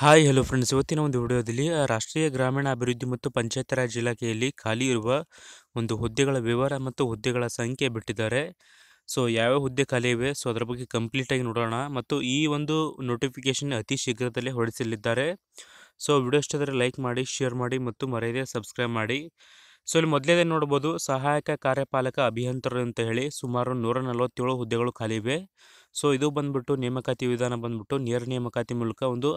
hi hello friends ಇವತ್ತಿನ ಒಂದು ವಿಡಿಯೋದಲ್ಲಿ ರಾಷ್ಟ್ರೀಯ ಗ್ರಾಮೀಣ ಅಭಿವೃದ್ಧಿ ಮತ್ತು ಪಂಚಾಯತ್ ರಾಜ್ ಇಲಾಖೆಯಲ್ಲಿ ಖಾಲಿ ಇರುವ ಒಂದು ಹುದ್ದೆಗಳ ವಿವರ ಮತ್ತು ಹುದ್ದೆಗಳ ಸಂಖ್ಯೆ ಬಿಟ್ಟಿದ್ದಾರೆ ಸೊ ಯಾವ್ಯಾವ ಹುದ್ದೆ ಖಾಲಿ ಇವೆ ಸೊ ಅದರ ಬಗ್ಗೆ ಕಂಪ್ಲೀಟಾಗಿ ನೋಡೋಣ ಮತ್ತು ಈ ಒಂದು ನೋಟಿಫಿಕೇಷನ್ ಅತಿ ಶೀಘ್ರದಲ್ಲೇ ಹೊರಡಿಸಲಿದ್ದಾರೆ ಸೊ ವಿಡಿಯೋ ಇಷ್ಟಾದರೆ ಲೈಕ್ ಮಾಡಿ ಶೇರ್ ಮಾಡಿ ಮತ್ತು ಮರೆಯದೆ ಸಬ್ಸ್ಕ್ರೈಬ್ ಮಾಡಿ ಸೊ ಇಲ್ಲಿ ಮೊದಲೇದೇ ನೋಡ್ಬೋದು ಸಹಾಯಕ ಕಾರ್ಯಪಾಲಕ ಅಭಿಯಂತರ ಅಂತ ಹೇಳಿ ಸುಮಾರು ನೂರ ನಲವತ್ತೇಳು ಹುದ್ದೆಗಳು ಖಾಲಿ ಇವೆ ಸೊ ಇದು ಬಂದ್ಬಿಟ್ಟು ನೇಮಕಾತಿ ವಿಧಾನ ಬಂದ್ಬಿಟ್ಟು ನೇರ ನೇಮಕಾತಿ ಮೂಲಕ ಒಂದು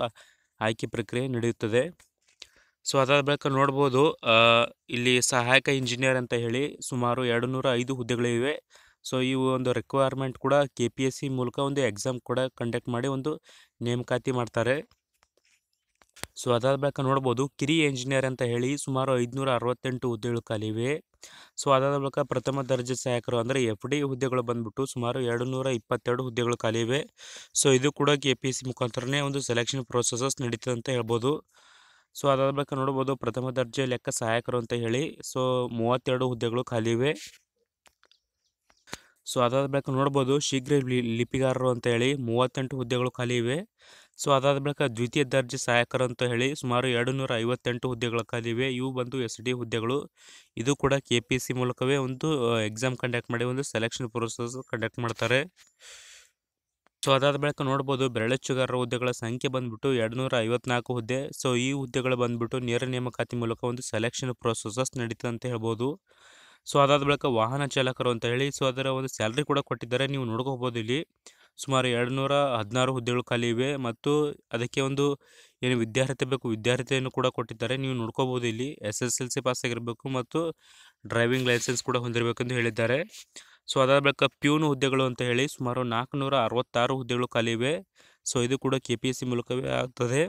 ಆಯ್ಕೆ ಪ್ರಕ್ರಿಯೆ ನಡೆಯುತ್ತದೆ ಸೊ ಅದಾದ ಬಳಿಕ ನೋಡ್ಬೋದು ಇಲ್ಲಿ ಸಹಾಯಕ ಇಂಜಿನಿಯರ್ ಅಂತ ಹೇಳಿ ಸುಮಾರು ಎರಡು ನೂರ ಐದು ಹುದ್ದೆಗಳಿವೆ ಸೊ ಈ ಒಂದು ರಿಕ್ವೈರ್ಮೆಂಟ್ ಕೂಡ ಕೆ ಪಿ ಎಸ್ ಸಿ ಮೂಲಕ ಒಂದು ಎಕ್ಸಾಮ್ ಕೂಡ ಕಂಡಕ್ಟ್ ಮಾಡಿ ಒಂದು ನೇಮಕಾತಿ ಮಾಡ್ತಾರೆ ಸೊ ಅದಾದ ಬಳಿಕ ನೋಡ್ಬೋದು ಕಿರಿ ಎಂಜಿನಿಯರ್ ಅಂತ ಹೇಳಿ ಸುಮಾರು ಐದುನೂರ ಅರವತ್ತೆಂಟು ಹುದ್ದೆಗಳು ಖಾಲಿವೆ ಸೊ ಅದಾದ ಬಳಿಕ ಪ್ರಥಮ ದರ್ಜೆ ಸಹಾಯಕರು ಅಂದರೆ ಎಫ್ ಡಿ ಹುದ್ದೆಗಳು ಬಂದ್ಬಿಟ್ಟು ಸುಮಾರು ಎರಡು ನೂರ ಇಪ್ಪತ್ತೆರಡು ಹುದ್ದೆಗಳು ಖಾಲಿವೆ ಸೊ ಇದು ಕೂಡ ಕೆ ಪಿ ಸಿ ಮುಖಾಂತರನೇ ಒಂದು ಸೆಲೆಕ್ಷನ್ ಪ್ರೋಸೆಸಸ್ ನಡೀತದೆ ಅಂತ ಹೇಳ್ಬೋದು ಸೊ ಅದಾದ ಬಳಿಕ ನೋಡ್ಬೋದು ಪ್ರಥಮ ದರ್ಜೆ ಲೆಕ್ಕ ಸಹಾಯಕರು ಅಂತ ಹೇಳಿ ಸೊ ಮೂವತ್ತೆರಡು ಹುದ್ದೆಗಳು ಖಾಲಿವೆ ಸೊ ಅದಾದ ಬಳಿಕ ನೋಡ್ಬೋದು ಶೀಘ್ರ ಲಿಪಿಗಾರರು ಅಂತ ಹೇಳಿ ಮೂವತ್ತೆಂಟು ಹುದ್ದೆಗಳು ಖಾಲಿ ಇವೆ ಸೊ ಅದಾದ ಬಳಿಕ ದ್ವಿತೀಯ ದರ್ಜೆ ಸಹಾಯಕರು ಅಂತ ಹೇಳಿ ಸುಮಾರು ಎರಡು ನೂರ ಐವತ್ತೆಂಟು ಹುದ್ದೆಗಳ ಕಾದಿವೆ ಇವು ಬಂದು ಎಸ್ ಡಿ ಹುದ್ದೆಗಳು ಇದು ಕೂಡ ಕೆ ಪಿ ಸಿ ಮೂಲಕವೇ ಒಂದು ಎಕ್ಸಾಮ್ ಕಂಡಕ್ಟ್ ಮಾಡಿ ಒಂದು ಸೆಲೆಕ್ಷನ್ ಪ್ರೋಸೆಸ್ ಕಂಡಕ್ಟ್ ಮಾಡ್ತಾರೆ ಸೊ ಅದಾದ ಬಳಿಕ ನೋಡ್ಬೋದು ಬೆರಳೆಚ್ಚುಗಾರರ ಹುದ್ದೆಗಳ ಸಂಖ್ಯೆ ಬಂದ್ಬಿಟ್ಟು ಎರಡು ನೂರ ಐವತ್ನಾಲ್ಕು ಹುದ್ದೆ ಸೊ ಈ ಹುದ್ದೆಗಳು ಬಂದ್ಬಿಟ್ಟು ನೇರ ನೇಮಕಾತಿ ಮೂಲಕ ಒಂದು ಸೆಲೆಕ್ಷನ್ ಪ್ರೋಸೆಸಸ್ ನಡೀತದೆ ಅಂತ ಹೇಳ್ಬೋದು ಸೊ ಅದಾದ ಬಳಿಕ ವಾಹನ ಚಾಲಕರು ಅಂತ ಹೇಳಿ ಸೊ ಅದರ ಒಂದು ಸ್ಯಾಲ್ರಿ ಕೂಡ ಕೊಟ್ಟಿದ್ದಾರೆ ನೀವು ನೋಡ್ಕೋಬೋದು ಇಲ್ಲಿ ಸುಮಾರು ಎರಡು ನೂರ ಹದಿನಾರು ಹುದ್ದೆಗಳು ಖಾಲಿ ಇವೆ ಮತ್ತು ಅದಕ್ಕೆ ಒಂದು ಏನು ವಿದ್ಯಾರ್ಥಿ ಬೇಕು ವಿದ್ಯಾರ್ಥಿಯನ್ನು ಕೂಡ ಕೊಟ್ಟಿದ್ದಾರೆ ನೀವು ನೋಡ್ಕೋಬೋದು ಇಲ್ಲಿ S S L C pass ಆಗಿರಬೇಕು ಮತ್ತು ಡ್ರೈವಿಂಗ್ ಲೈಸೆನ್ಸ್ ಕೂಡ ಹೊಂದಿರಬೇಕೆಂದು ಹೇಳಿದ್ದಾರೆ ಸೊ ಅದಾದ ಬಳಿಕ ಪ್ಯೂನ್ ಹುದ್ದೆಗಳು ಅಂತ ಹೇಳಿ ಸುಮಾರು ನಾಲ್ಕುನೂರ ಅರವತ್ತಾರು ಹುದ್ದೆಗಳು ಖಾಲಿ ಇವೆ ಸೊ ಇದು ಕೂಡ ಕೆ ಪಿ ಎಸ್ ಸಿ ಮೂಲಕವೇ ಆಗ್ತದೆ